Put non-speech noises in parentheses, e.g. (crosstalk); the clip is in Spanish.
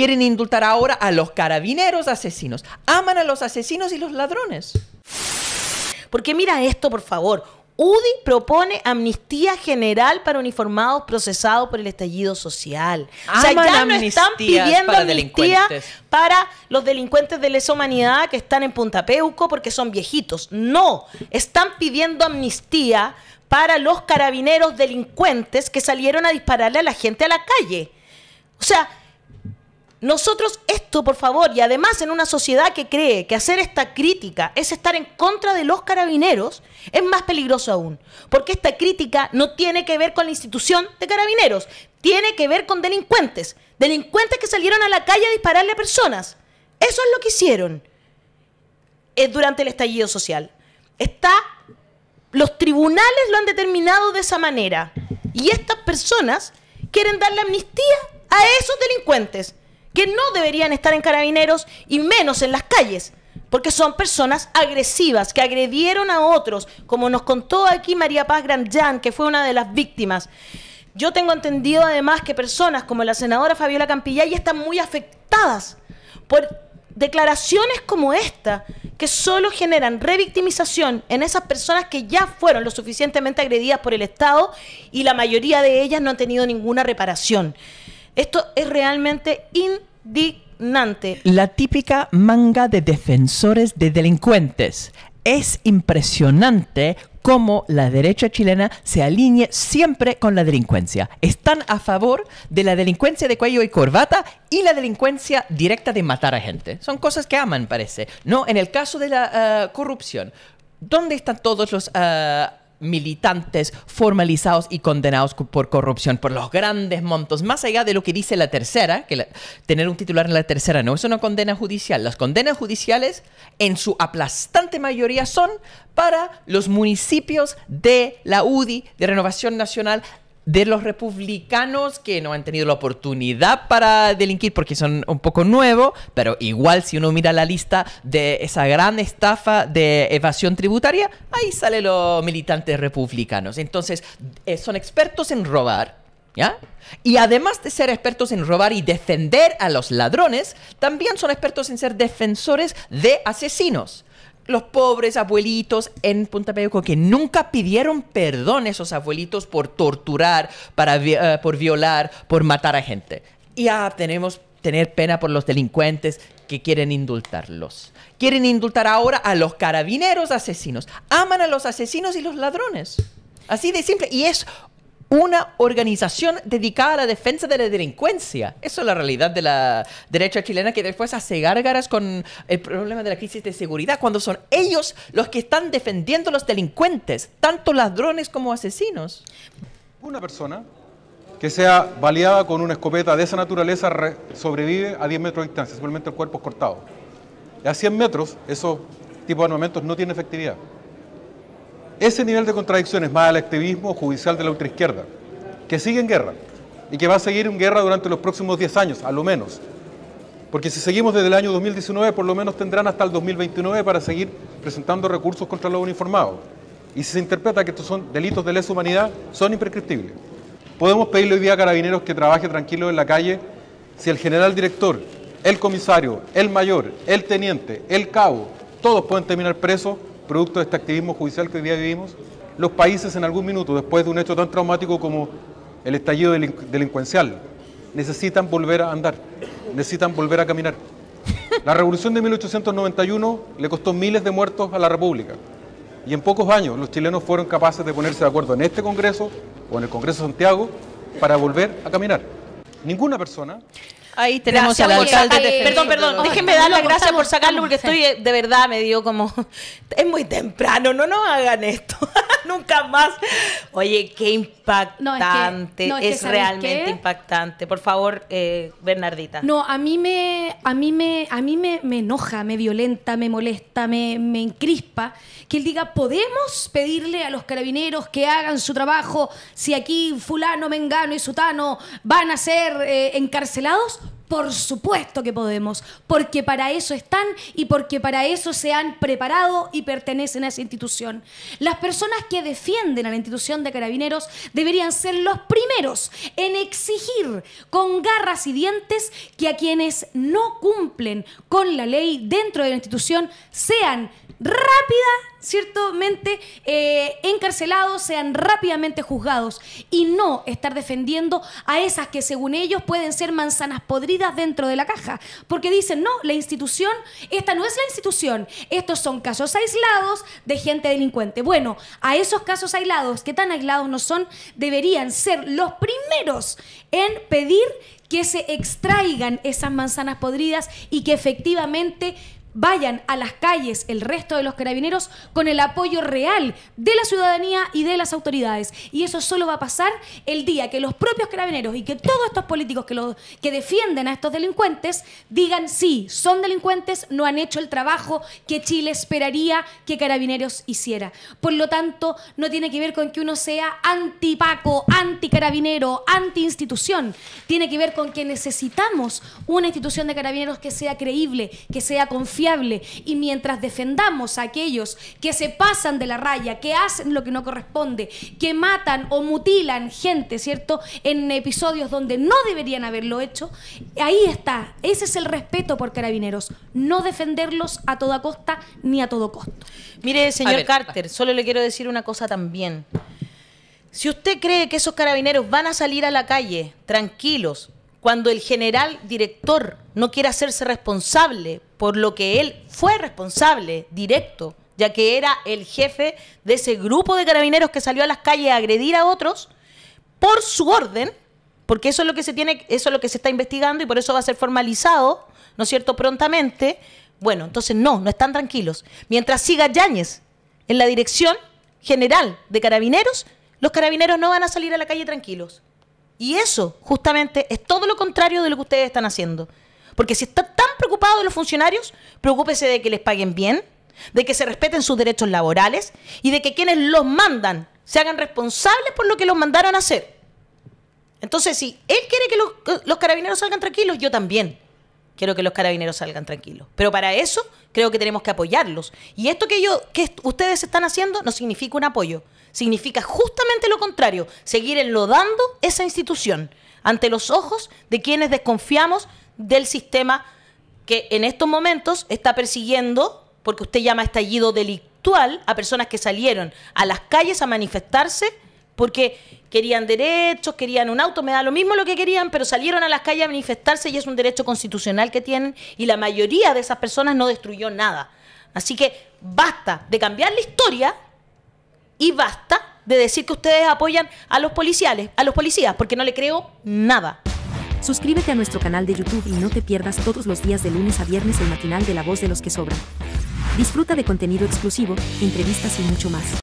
Quieren indultar ahora a los carabineros asesinos. Aman a los asesinos y los ladrones. Porque mira esto, por favor. UDI propone amnistía general para uniformados procesados por el estallido social. o sea, ya no están pidiendo para amnistía para los delincuentes de lesa humanidad que están en Punta Peuco porque son viejitos. No, están pidiendo amnistía para los carabineros delincuentes que salieron a dispararle a la gente a la calle. O sea, nosotros esto, por favor, y además en una sociedad que cree que hacer esta crítica es estar en contra de los carabineros, es más peligroso aún, porque esta crítica no tiene que ver con la institución de carabineros, tiene que ver con delincuentes, delincuentes que salieron a la calle a dispararle a personas. Eso es lo que hicieron eh, durante el estallido social. Está, los tribunales lo han determinado de esa manera, y estas personas quieren darle amnistía a esos delincuentes que no deberían estar en carabineros y menos en las calles, porque son personas agresivas que agredieron a otros, como nos contó aquí María Paz Grandjean, que fue una de las víctimas. Yo tengo entendido además que personas como la senadora Fabiola Campillay están muy afectadas por declaraciones como esta, que solo generan revictimización en esas personas que ya fueron lo suficientemente agredidas por el Estado y la mayoría de ellas no han tenido ninguna reparación. Esto es realmente indignante. La típica manga de defensores de delincuentes. Es impresionante cómo la derecha chilena se alinea siempre con la delincuencia. Están a favor de la delincuencia de cuello y corbata y la delincuencia directa de matar a gente. Son cosas que aman, parece. No, en el caso de la eh, corrupción, ¿dónde están todos los eh, militantes formalizados y condenados por corrupción, por los grandes montos, más allá de lo que dice la tercera, que tener un titular en la tercera no es una condena judicial, las condenas judiciales en su aplastante mayoría son para los municipios de la UDI, de Renovación Nacional, de los republicanos que no han tenido la oportunidad para delinquir porque son un poco nuevos, pero igual si uno mira la lista de esa gran estafa de evasión tributaria, ahí salen los militantes republicanos. Entonces, eh, son expertos en robar, ¿Ya? Y además de ser expertos en robar y defender a los ladrones, también son expertos en ser defensores de asesinos los pobres abuelitos en Punta Pedro que nunca pidieron perdón a esos abuelitos por torturar, eh, por violar, por matar a gente. Y ya tenemos tener pena por los delincuentes que quieren indultarlos. Quieren indultar ahora a los carabineros asesinos. Aman a los asesinos y los ladrones. Así de simple. Y es una organización dedicada a la defensa de la delincuencia. Eso es la realidad de la derecha chilena que después hace gárgaras con el problema de la crisis de seguridad, cuando son ellos los que están defendiendo los delincuentes, tanto ladrones como asesinos. Una persona que sea baleada con una escopeta de esa naturaleza sobrevive a 10 metros de distancia, simplemente el cuerpo es cortado. a 100 metros esos tipos de armamentos no tienen efectividad. Ese nivel de contradicciones más del activismo judicial de la ultraizquierda, que sigue en guerra y que va a seguir en guerra durante los próximos 10 años, a lo menos. Porque si seguimos desde el año 2019, por lo menos tendrán hasta el 2029 para seguir presentando recursos contra los uniformados. Y si se interpreta que estos son delitos de lesa humanidad, son imprescriptibles. Podemos pedirle hoy día a carabineros que trabaje tranquilo en la calle si el general director, el comisario, el mayor, el teniente, el cabo, todos pueden terminar presos producto de este activismo judicial que hoy día vivimos, los países en algún minuto, después de un hecho tan traumático como el estallido delincuencial, necesitan volver a andar, necesitan volver a caminar. La revolución de 1891 le costó miles de muertos a la República. Y en pocos años los chilenos fueron capaces de ponerse de acuerdo en este Congreso o en el Congreso de Santiago para volver a caminar. Ninguna persona ahí tenemos al alcalde. Eh, perdón, perdón, déjenme dar las gracias por sacarlo porque estoy, eh, de verdad, me dio como, (laughs) es muy temprano, no nos hagan esto nunca más. Oye, qué impactante. es, realmente impactante. Por favor, eh, Bernardita. No, a mí me, a mí me, a mí me, enoja, me violenta, me molesta, me, me encrispa que él diga, podemos pedirle a los carabineros que hagan su trabajo si aquí fulano, mengano y sutano van a ser eh, encarcelados. Por supuesto que podemos, porque para eso están y porque para eso se han preparado y pertenecen a esa institución. Las personas que defienden a la institución de carabineros deberían ser los primeros en exigir con garras y dientes que a quienes no cumplen con la ley dentro de la institución sean rápida, ciertamente, eh, encarcelados, sean rápidamente juzgados y no estar defendiendo a esas que según ellos pueden ser manzanas podridas dentro de la caja, porque dicen, no, la institución, esta no es la institución, estos son casos aislados de gente delincuente. Bueno, a esos casos aislados, que tan aislados no son, deberían ser los primeros en pedir que se extraigan esas manzanas podridas y que efectivamente vayan a las calles el resto de los carabineros con el apoyo real de la ciudadanía y de las autoridades. Y eso solo va a pasar el día que los propios carabineros y que todos estos políticos que, que defienden a estos delincuentes digan sí, son delincuentes, no han hecho el trabajo que Chile esperaría que carabineros hiciera. Por lo tanto, no tiene que ver con que uno sea antipaco, anticarabinero, antiinstitución. Tiene que ver con que necesitamos una institución de carabineros que sea creíble, que sea confiable y mientras defendamos a aquellos que se pasan de la raya, que hacen lo que no corresponde, que matan o mutilan gente, ¿cierto? En episodios donde no deberían haberlo hecho, ahí está. Ese es el respeto por carabineros. No defenderlos a toda costa ni a todo costo. Mire, señor Carter, solo le quiero decir una cosa también. Si usted cree que esos carabineros van a salir a la calle tranquilos cuando el general director no quiera hacerse responsable por lo que él fue responsable directo, ya que era el jefe de ese grupo de carabineros que salió a las calles a agredir a otros por su orden, porque eso es lo que se tiene, eso es lo que se está investigando y por eso va a ser formalizado, ¿no es cierto?, prontamente. Bueno, entonces no, no están tranquilos. Mientras siga Yáñez en la dirección general de carabineros, los carabineros no van a salir a la calle tranquilos. Y eso, justamente, es todo lo contrario de lo que ustedes están haciendo. Porque si está de los funcionarios, preocúpese de que les paguen bien, de que se respeten sus derechos laborales y de que quienes los mandan se hagan responsables por lo que los mandaron a hacer. Entonces, si él quiere que los, carabineros salgan tranquilos, yo también quiero que los carabineros salgan tranquilos. Pero para eso creo que tenemos que apoyarlos. Y esto que, yo, que ustedes están haciendo no significa un apoyo, significa justamente lo contrario, seguir enlodando esa institución ante los ojos de quienes desconfiamos del sistema que en estos momentos está persiguiendo, porque usted llama estallido delictual, a personas que salieron a las calles a manifestarse porque querían derechos, querían un auto, me da lo mismo lo que querían, pero salieron a las calles a manifestarse y es un derecho constitucional que tienen y la mayoría de esas personas no destruyó nada. Así que basta de cambiar la historia y basta de decir que ustedes apoyan a los policiales, a los policías, porque no le creo nada. Suscríbete a nuestro canal de YouTube y no te pierdas todos los días de lunes a viernes el matinal de La Voz de los que Sobran. Disfruta de contenido exclusivo, entrevistas y mucho más.